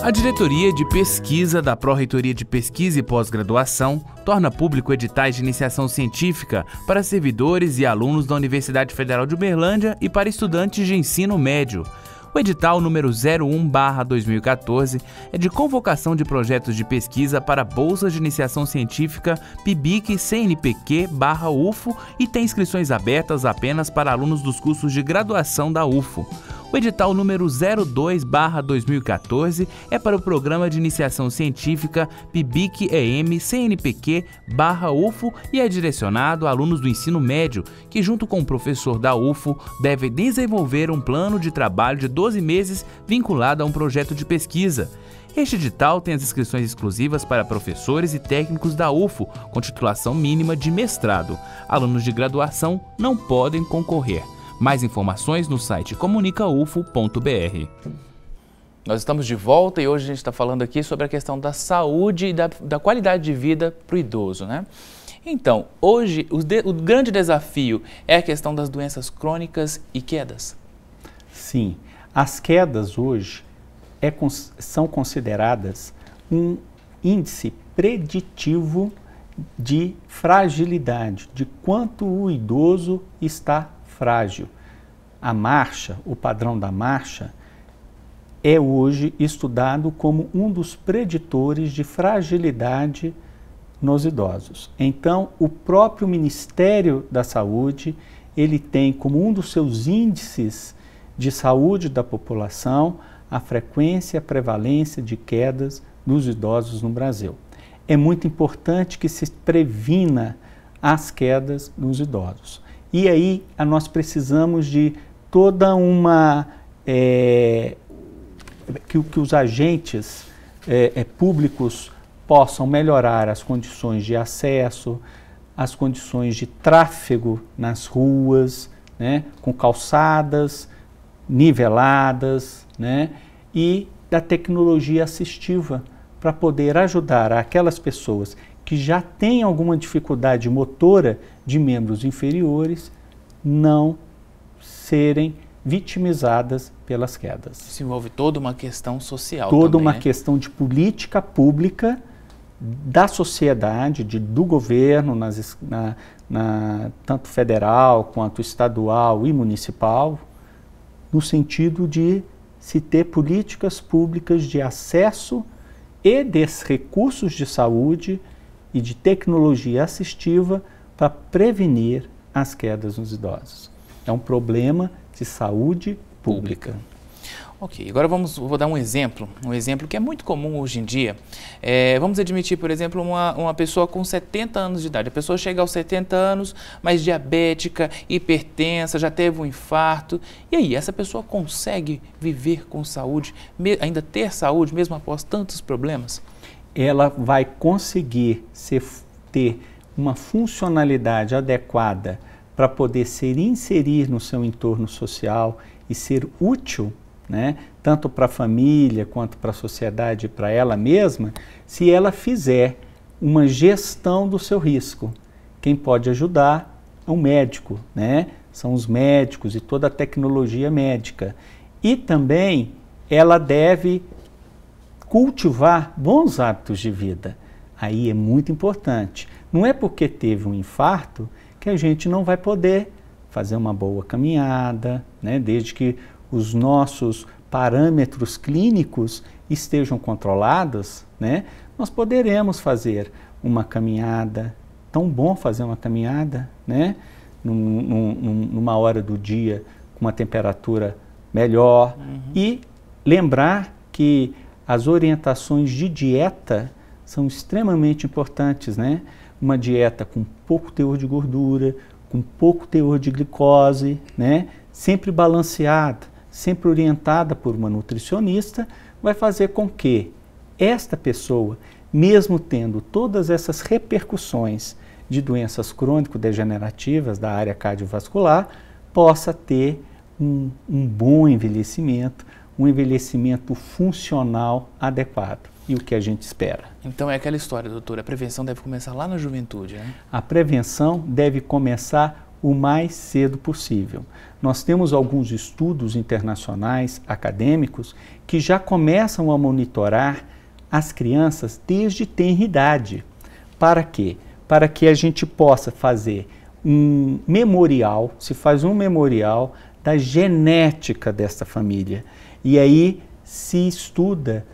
A diretoria de pesquisa da Pró-Reitoria de Pesquisa e Pós-Graduação torna público editais de iniciação científica para servidores e alunos da Universidade Federal de Uberlândia e para estudantes de ensino médio. O edital número 01/2014 é de convocação de projetos de pesquisa para bolsas de iniciação científica PIBIC CNPq/UFO e tem inscrições abertas apenas para alunos dos cursos de graduação da UFO. O edital número 02/2014 é para o Programa de Iniciação Científica PIBIC-EM CNPq/UFO e é direcionado a alunos do ensino médio, que junto com o professor da UFO devem desenvolver um plano de trabalho de 12 meses vinculado a um projeto de pesquisa. Este edital tem as inscrições exclusivas para professores e técnicos da UFO, com titulação mínima de mestrado. Alunos de graduação não podem concorrer. Mais informações no site comunicaufo.br. Nós estamos de volta e hoje a gente está falando aqui sobre a questão da saúde e da, da qualidade de vida para o idoso, né? Então, hoje o, de, o grande desafio é a questão das doenças crônicas e quedas. Sim, as quedas hoje é, são consideradas um índice preditivo de fragilidade, de quanto o idoso está frágil. A marcha, o padrão da marcha, é hoje estudado como um dos preditores de fragilidade nos idosos. Então, o próprio Ministério da Saúde, ele tem como um dos seus índices de saúde da população a frequência e a prevalência de quedas dos idosos no Brasil. É muito importante que se previna as quedas nos idosos. E aí a nós precisamos de toda uma. É, que, que, os agentes é, é, públicos possam melhorar as condições de acesso, as condições de tráfego nas ruas, né, com calçadas niveladas né, e da tecnologia assistiva para poder ajudar aquelas pessoas que já tem alguma dificuldade motora de membros inferiores não serem vitimizadas pelas quedas. Isso envolve toda uma questão social. Toda também, uma né? questão de política pública da sociedade, de, do governo, nas, na, na, tanto federal quanto estadual e municipal, no sentido de se ter políticas públicas de acesso e de recursos de saúde e de tecnologia assistiva para prevenir as quedas nos idosos. É um problema de saúde pública. Ok, agora vamos, vou dar um exemplo, um exemplo que é muito comum hoje em dia. É, vamos admitir, por exemplo, uma, uma pessoa com 70 anos de idade. A pessoa chega aos 70 anos, mas diabética, hipertensa, já teve um infarto. E aí, essa pessoa consegue viver com saúde, me, ainda ter saúde, mesmo após tantos problemas? ela vai conseguir ser, ter uma funcionalidade adequada para poder se inserir no seu entorno social e ser útil, né, tanto para a família quanto para a sociedade e para ela mesma, se ela fizer uma gestão do seu risco. Quem pode ajudar é o médico, né? São os médicos e toda a tecnologia médica. E também ela deve cultivar bons hábitos de vida. Aí é muito importante. Não é porque teve um infarto que a gente não vai poder fazer uma boa caminhada, né? desde que os nossos parâmetros clínicos estejam controlados, né? nós poderemos fazer uma caminhada. Tão bom fazer uma caminhada, né? Num, num, numa hora do dia com uma temperatura melhor uhum. e lembrar que as orientações de dieta são extremamente importantes, né? Uma dieta com pouco teor de gordura, com pouco teor de glicose, né? Sempre balanceada, sempre orientada por uma nutricionista, vai fazer com que esta pessoa, mesmo tendo todas essas repercussões de doenças crônico-degenerativas da área cardiovascular, possa ter um, um bom envelhecimento, um envelhecimento funcional adequado e o que a gente espera. Então é aquela história, doutor, a prevenção deve começar lá na juventude, né? A prevenção deve começar o mais cedo possível. Nós temos alguns estudos internacionais acadêmicos que já começam a monitorar as crianças desde tenridade idade. Para quê? Para que a gente possa fazer um memorial, se faz um memorial da genética dessa família. E aí se estuda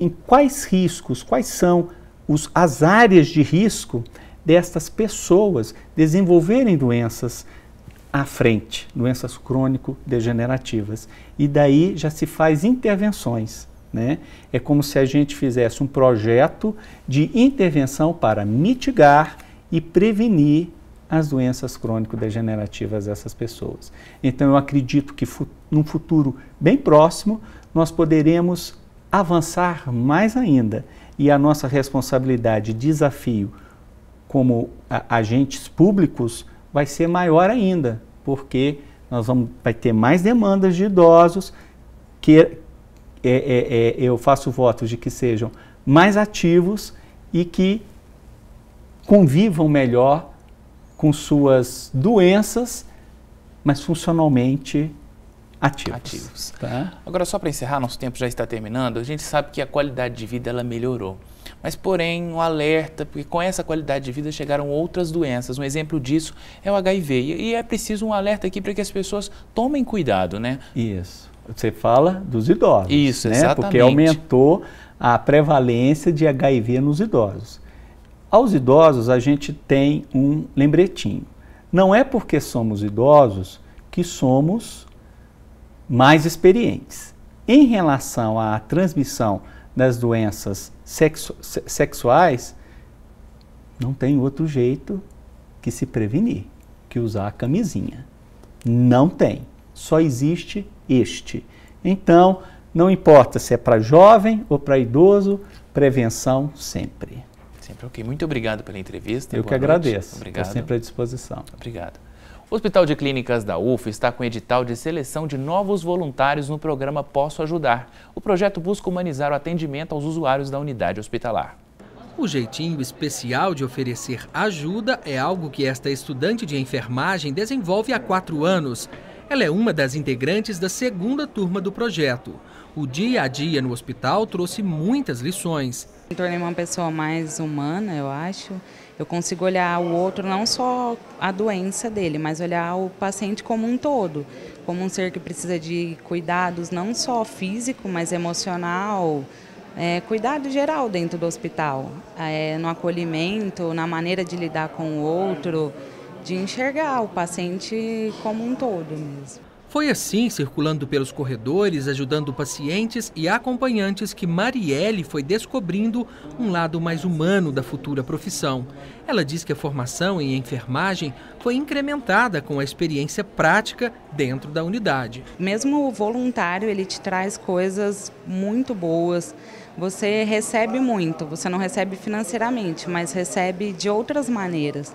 em quais riscos, quais são os, as áreas de risco destas pessoas desenvolverem doenças à frente, doenças crônico-degenerativas. E daí já se faz intervenções. Né? É como se a gente fizesse um projeto de intervenção para mitigar e prevenir as doenças crônico-degenerativas dessas pessoas. Então, eu acredito que fu num futuro bem próximo, nós poderemos avançar mais ainda e a nossa responsabilidade, desafio como agentes públicos vai ser maior ainda, porque nós vamos vai ter mais demandas de idosos que é, é, é, eu faço votos de que sejam mais ativos e que convivam melhor com suas doenças, mas funcionalmente ativos. ativos. Tá? tá? Agora, só para encerrar, nosso tempo já está terminando, a gente sabe que a qualidade de vida ela melhorou. Mas, porém, um alerta, porque com essa qualidade de vida chegaram outras doenças. Um exemplo disso é o HIV. E é preciso um alerta aqui para que as pessoas tomem cuidado, né? Isso. Você fala dos idosos. Isso, né? exatamente. Porque aumentou a prevalência de HIV nos idosos. Aos idosos, a gente tem um lembretinho. Não é porque somos idosos que somos mais experientes. Em relação à transmissão das doenças sexu sexuais, não tem outro jeito que se prevenir, que usar a camisinha. Não tem. Só existe este. Então, não importa se é para jovem ou para idoso, prevenção sempre. Sempre ok. Muito obrigado pela entrevista. Eu que noite. agradeço. Obrigado. Estou sempre à disposição. Obrigado. O Hospital de Clínicas da UF está com edital de seleção de novos voluntários no programa Posso Ajudar. O projeto busca humanizar o atendimento aos usuários da unidade hospitalar. O jeitinho especial de oferecer ajuda é algo que esta estudante de enfermagem desenvolve há quatro anos. Ela é uma das integrantes da segunda turma do projeto. O dia a dia no hospital trouxe muitas lições. Me tornei uma pessoa mais humana, eu acho. Eu consigo olhar o outro, não só a doença dele, mas olhar o paciente como um todo. Como um ser que precisa de cuidados, não só físico, mas emocional, é, cuidado geral dentro do hospital. É, no acolhimento, na maneira de lidar com o outro, de enxergar o paciente como um todo mesmo. Foi assim, circulando pelos corredores, ajudando pacientes e acompanhantes, que Marielle foi descobrindo um lado mais humano da futura profissão. Ela diz que a formação em enfermagem foi incrementada com a experiência prática dentro da unidade. Mesmo o voluntário, ele te traz coisas muito boas. Você recebe muito, você não recebe financeiramente, mas recebe de outras maneiras.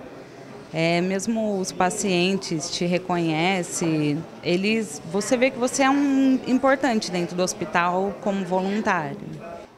É, mesmo os pacientes te reconhecem, eles, você vê que você é um importante dentro do hospital como voluntário.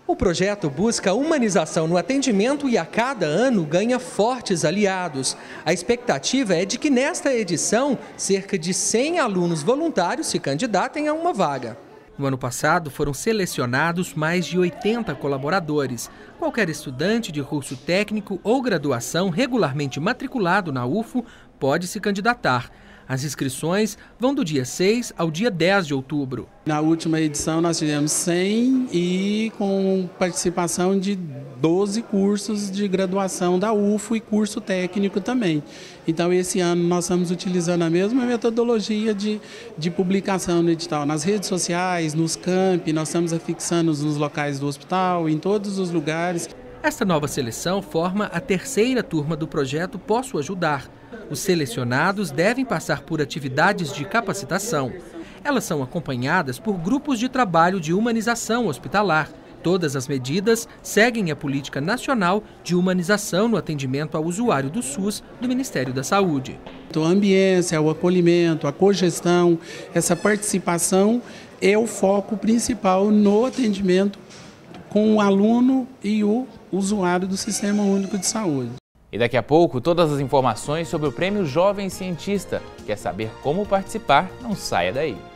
O projeto busca humanização no atendimento e a cada ano ganha fortes aliados. A expectativa é de que nesta edição cerca de 100 alunos voluntários se candidatem a uma vaga. No ano passado, foram selecionados mais de 80 colaboradores. Qualquer estudante de curso técnico ou graduação regularmente matriculado na UFO pode se candidatar. As inscrições vão do dia 6 ao dia 10 de outubro. Na última edição nós tivemos 100 e com participação de 12 cursos de graduação da UFO e curso técnico também. Então esse ano nós estamos utilizando a mesma metodologia de, de publicação no edital. Nas redes sociais, nos campi, nós estamos afixando nos locais do hospital, em todos os lugares. Esta nova seleção forma a terceira turma do projeto Posso Ajudar, os selecionados devem passar por atividades de capacitação. Elas são acompanhadas por grupos de trabalho de humanização hospitalar. Todas as medidas seguem a Política Nacional de Humanização no Atendimento ao Usuário do SUS do Ministério da Saúde. Então, a ambiência, o acolhimento, a cogestão, essa participação é o foco principal no atendimento com o aluno e o usuário do Sistema Único de Saúde. E daqui a pouco, todas as informações sobre o Prêmio Jovem Cientista. Quer saber como participar? Não saia daí.